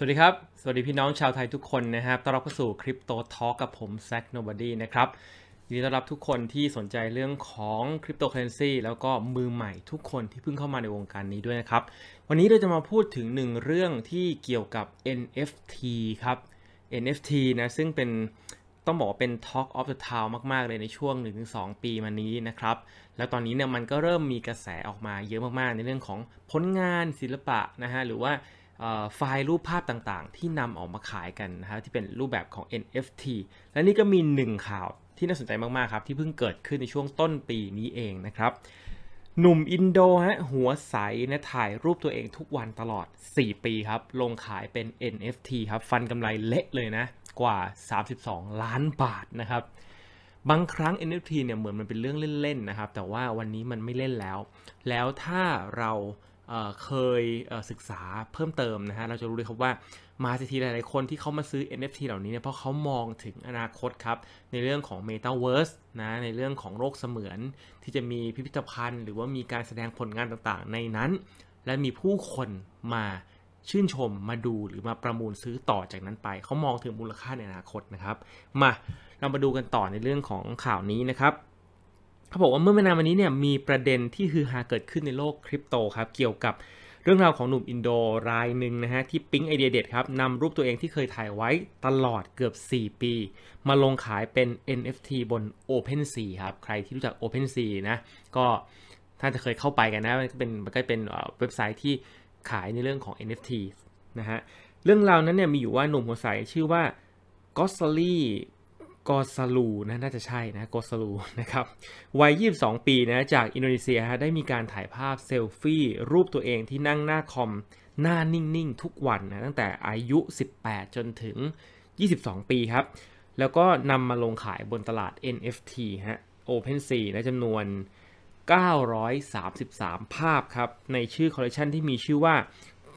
สวัสดีครับ สวัสดีพี่น้องชาวไทยทุกคนนะครับ ต้อนรับเข้าสู่คริปโตทอล์กกับผมแซคโนบดี้นะครับ ยินดีต้อนรับทุกคนที่สนใจเรื่องของคริปโตเคอเรนซีแล้วก็มือใหม่ทุกคนที่เพิ่งเข้ามาในวงการนี้ด้วยนะครับ วันนี้เราจะมาพูดถึงหนึ่งเรื่องที่เกี่ยวกับ NFT ครับ NFT นะ ซึ่งเป็นต้องบอกว่าเป็น Talk of the Town มาก ๆ เลยในช่วง 1-2 ปีมานี้นะครับ แล้วตอนนี้เนี่ยมันก็เริ่มมีกระแสออกมาเยอะมาก ๆ ในเรื่องของผลงานศิลปะนะฮะหรือว่าไฟล์รูปภาพต่างๆที่นำออกมาขายกันนะับที่เป็นรูปแบบของ NFT และนี่ก็มีหนึ่งข่าวที่น่าสนใจมากๆครับ ที่เพิ่งเกิดขึ้นในช่วงต้นปีนี้เองนะครับ หนุ่มอินโดฮะหัวใสนะถ่ายรูปตัวเองทุกวันตลอด 4 ปีครับลงขายเป็น NFT ครับฟันกำไรเละเลยนะ กว่า 32 ล้านบาทนะครับ บางครั้ง NFT เนี่ยเหมือนมันเป็นเรื่องเล่น ๆนะครับ แต่ว่าวันนี้มันไม่เล่นแล้ว แล้วถ้าเราเคยศึกษาเพิ่มเติมนะฮะเราจะรู้เลยครับว่ามาสิทีหลาย ๆ คนที่เขามาซื้อ NFT เหล่านี้เนี่ยเพราะเขามองถึงอนาคตครับ ในเรื่องของ Metaverse นะในเรื่องของโลกเสมือนที่จะมีพิพิธภัณฑ์ หรือว่ามีการแสดงผลงานต่าง ๆ ในนั้น และมีผู้คนมาชื่นชมมาดูหรือมาประมูลซื้อต่อจากนั้นไปเขามองถึงมูลค่าในอนาคตนะครับ มาเรามาดูกันต่อในเรื่องของข่าวนี้นะครับเขาบอกว่าเมื่อไม่นานมานี้เนี่ยมีประเด็นที่ฮือฮาเกิดขึ้นในโลกคริปโตครับ เกี่ยวกับเรื่องราวของหนุ่มอินโดรายหนึ่งนะฮะที่ปิ๊งไอเดียเด็ดครับนำรูปตัวเองที่เคยถ่ายไว้ตลอดเกือบ 4 ปี มาลงขายเป็น NFT บน OpenSea ครับ ใครที่รู้จัก OpenSea นะก็ถ้าจะเคยเข้าไปกันนะมันก็เป็นมันก็เป็นเว็บไซต์ที่ขายในเรื่องของ NFT นะฮะเรื่องราวนั้นเนี่ยมีอยู่ว่าหนุ่มหัวใสชื่อว่าก็สลี่กอสลูนะน่าจะใช่นะกอสลูนะครับวัย 22 ปีนะจากอินโดนีเซียได้มีการถ่ายภาพเซลฟี่รูปตัวเองที่นั่งหน้าคอม หน้านิ่ง ๆ ทุกวันนะตั้งแต่อายุ 18 จนถึง 22 ปีครับ แล้วก็นำมาลงขายบนตลาด NFT ฮะ OpenSea นะจำนวน 933 ภาพครับในชื่อคอลเลคชันที่มีชื่อว่า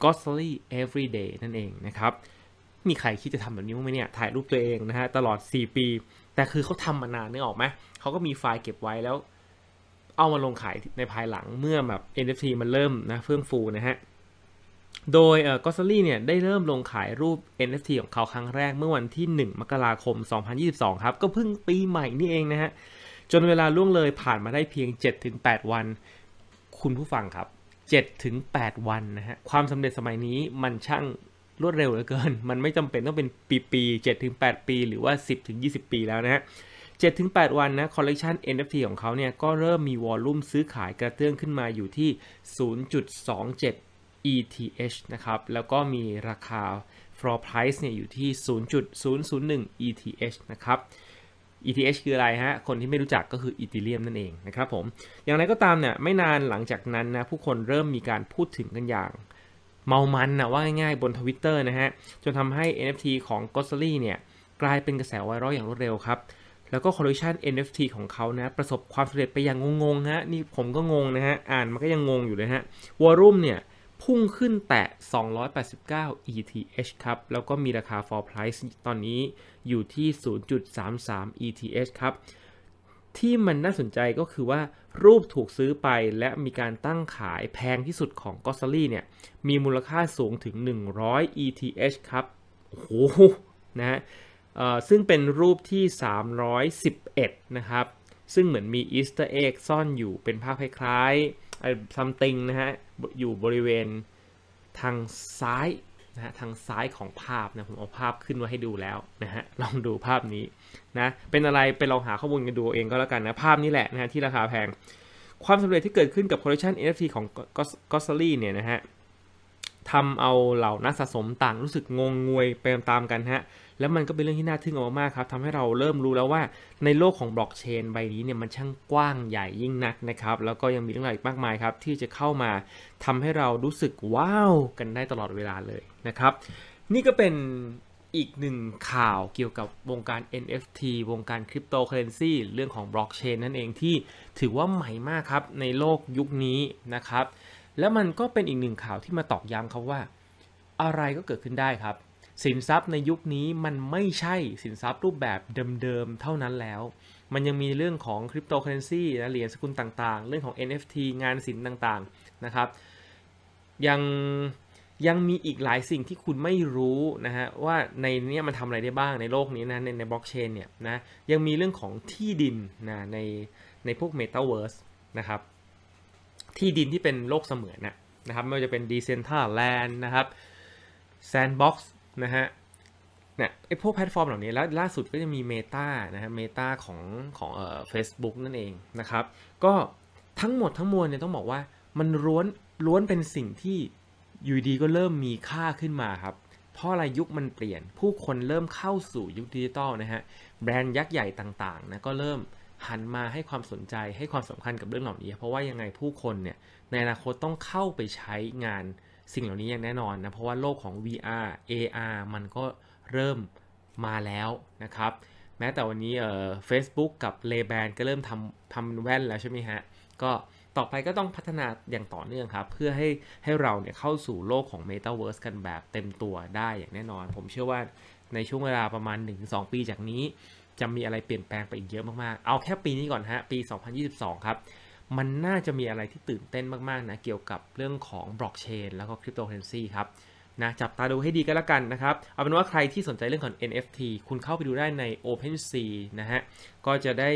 g o s l y Everyday นั่นเองนะครับมีใครคิดจะทำแบบนี้ไหมเนี่ยถ่ายรูปตัวเองนะฮะตลอด 4 ปี แต่คือเขาทำมานานนึกออกไหม เขาก็มีไฟล์เก็บไว้แล้ว เอามาลงขายในภายหลังเมื่อแบบ NFT มันเริ่มนะเฟื่องฟูนะฮะโดยกอสซลี่เนี่ยได้เริ่มลงขายรูป NFT ของเขาครั้งแรกเมื่อวันที่ 1 มกราคม 2022 ครับ ก็เพิ่งปีใหม่นี่เองนะฮะจนเวลาล่วงเลยผ่านมาได้เพียง 7-8 วันคุณผู้ฟังครับ 7-8 วันนะฮะความสำเร็จสมัยนี้มันช่างรวดเร็วเหลือเกิน มันไม่จำเป็นต้องเป็นปีๆดถึงแปดปีหรือว่าสิบถึงยี่สิบปีแล้วนะฮะเจ็ดถึงแปดวันนะคอลเลกชัน NFT ของเขาเนี่ยก็เริ่มมีวอลลุ่มซื้อขายกระเตื้องขึ้นมาอยู่ที่ 0.27 ETH นะครับ แล้วก็มีราคา floor price เนี่ยอยู่ที่ 0.001 ETH นะครับ ETH คืออะไรฮะ คนที่ไม่รู้จักก็คืออีเทเรียมนั่นเองนะครับผม อย่างไรก็ตามเนี่ยไม่นานหลังจากนั้นนะผู้คนเริ่มมีการพูดถึงกันอย่างเมามันนะว่า ง่าย ๆ บนทวิตเตอร์นะ ฮะ จนทำให้ NFT ของ g o s l y เนี่ย กลายเป็นกระแสไวรัลอย่าง รวดเร็ว ครับ แล้วก็ คอลเลคชัน NFT ของเขานะ ประสบความสำเร็จไป อย่าง งงๆฮะ นี่ผมก็งง นะฮะ อ่าน มัน ก็ยัง งงอยู่ เลยฮะ วอลุ่ม เนี่ย พุ่งขึ้นแตะ289 ETH ครับ แล้วก็มีราคา for price ตอนนี้อยู่ที่ 0.33 ETH ครับที่มันน่าสนใจก็คือว่ารูปถูกซื้อไปและมีการตั้งขายแพงที่สุดของกอสซี่เนี่ยมีมูลค่าสูงถึง 100 ETH ครับ โอ้โหนะฮะซึ่งเป็นรูปที่ 311 นะครับ ซึ่งเหมือนมีอีสเตอร์เอ็กซ่อนอยู่เป็นภาพคล้ายๆซัมติงนะฮะอยู่บริเวณทางซ้ายนะฮะทางซ้ายของภาพนะผมเอาภาพขึ้นมาให้ดูแล้วนะฮะลองดูภาพนี้นะเป็นอะไรไปลองหาข้อมูลกันดูเองก็แล้วกันนะภาพนี้แหละนะฮะที่ราคาแพง ความสำเร็จที่เกิดขึ้นกับคอลเลคชัน NFT ของกอสลี่เนี่ยนะฮะทำเอาเหล่านักสะสมต่างรู้สึกงงงวยไปตามกันฮะ แล้วมันก็เป็นเรื่องที่น่าทึ่งออามากครับ ทำให้เราเริ่มรู้แล้วว่าในโลก ของบล็อกเชนใบนี้เนี่ยมันช่างกว้างใหญ่ยิ่งนักนะครับ แล้วก็ยังมีเรื่องราวอีกมากมายครับ ที่จะเข้ามาทำให้เรารู้สึกว้าวกันได้ตลอดเวลาเลยนะครับ นี่ก็เป็นอีกหนึ่งข่าวเกี่ยวกับวงการ NFT วงการคริปโตเคอเรนซีเรื่องของบล็อกเชนนั่นเองที่ถือว่าใหม่มากครับในโลกยุคนี้นะครับแล้วมันก็เป็นอีกหนึ่งข่าวที่มาตอกย้ำเขาว่าอะไรก็เกิดขึ้นได้ครับ สินทรัพย์ในยุคนี้มันไม่ใช่สินทรัพย์รูปแบบเดิมๆเท่านั้นแล้ว มันยังมีเรื่องของคริปโตเคอเรนซีนะเหรียญสกุลต่างๆ เรื่องของ NFT งานศิลป์ต่างๆนะครับยังยังมีอีกหลายสิ่งที่คุณไม่รู้นะฮะว่าในนี้มันทำอะไรได้บ้างในโลกนี้นะในในบล็อกเชนเนี่ยนะยังมีเรื่องของที่ดินนะในในพวกเมตาเวิร์สนะครับที่ดินที่เป็นโลกเสมือนนะครับไม่ว่าจะเป็น Decentraland นะครับ Sandbox นะฮะเนี่ยไอพวกแพลตฟอร์มเหล่านี้แล้วล่าสุดก็จะมี Meta นะฮะ Meta ของของเอ่อ Facebook นั่นเองนะครับก็ทั้งหมดทั้งมวลเนี่ยต้องบอกว่า มันล้วนล้วนเป็นสิ่งที่อยู่ดีก็เริ่มมีค่าขึ้นมาครับเพราะอะไรยุคมันเปลี่ยน ผู้คนเริ่มเข้าสู่ยุคดิจิตอลนะฮะแบรนด์ยักษ์ใหญ่ต่างๆนะก็เริ่มหันมาให้ความสนใจให้ความสำคัญกับเรื่องเหล่านี้ เพราะว่ายังไงผู้คนเนี่ยในอนาคตต้องเข้าไปใช้งานสิ่งเหล่านี้อย่างแน่นอนนะเพราะว่าโลกของ VR AR มันก็เริ่มมาแล้วนะครับ แม้แต่วันนี้เอ่อ Facebook กับ r a y b a n ก็เริ่มทำทำแว่นแล้วใช่ไหมฮะ ก็ต่อไปก็ต้องพัฒนาอย่างต่อเนื่องครับ เพื่อให้ให้เราเนี่ยเข้าสู่โลกของ Metaverse กันแบบเต็มตัวได้อย่างแน่นอน ผมเชื่อว่าในช่วงเวลาประมาณ 1-2 ปี จากนี้จะมีอะไรเปลี่ยนแปลงไปอีกเยอะมากๆ เอาแค่ปีนี้ก่อนฮะ ปี 2022 ครับ มันน่าจะมีอะไรที่ตื่นเต้นมากๆ นะ เกี่ยวกับเรื่องของบล็อกเชน แล้วก็คริปโตเคอเรนซีครับ นะ จับตาดูให้ดีกันแล้วกันนะครับ เอาเป็นว่าใครที่สนใจเรื่องของ NFT คุณเข้าไปดูได้ใน OpenSea นะฮะ ก็จะได้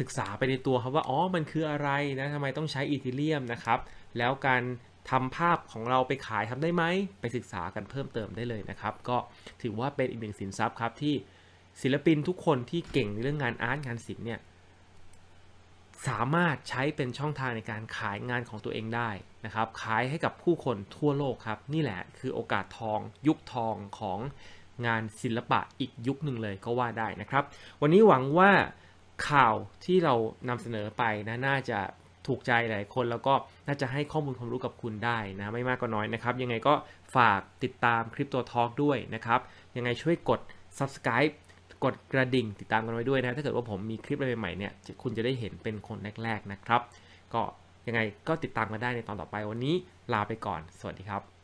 ศึกษาไปในตัวครับว่า อ๋อ มันคืออะไรนะทำไมต้องใช้อีเทเลียมนะครับ แล้วการทำภาพของเราไปขายทำได้ไหม ไปศึกษากันเพิ่มเติมได้เลยนะครับ ก็ถือว่าเป็นอีกหนึ่งสินทรัพย์ครับที่ศิลปินทุกคนที่เก่งในเรื่องงานอาร์ตงานศิลป์เนี่ยสามารถใช้เป็นช่องทางในการขายงานของตัวเองได้นะครับขายให้กับผู้คนทั่วโลกครับนี่แหละคือโอกาสทอง ยุคทองของงานศิลปะอีกยุคหนึ่งเลยก็ว่าได้นะครับ วันนี้หวังว่าข่าวที่เรานำเสนอไปนะน่าจะถูกใจหลายคนแล้วก็น่าจะให้ข้อมูลความรู้กับคุณได้นะไม่มากก็น้อยนะครับยังไงก็ฝากติดตามคริปตัวทอล์กด้วยนะครับ ยังไงช่วยกด subscribe กดกระดิ่งติดตามกันไว้ด้วยนะ ถ้าเกิดว่าผมมีคลิปอะไรใหม่เนี่ยคุณจะได้เห็นเป็นคนแรกๆนะครับ ก็ยังไงก็ติดตามกันได้ในตอนต่อไปวันนี้ลาไปก่อน สวัสดีครับ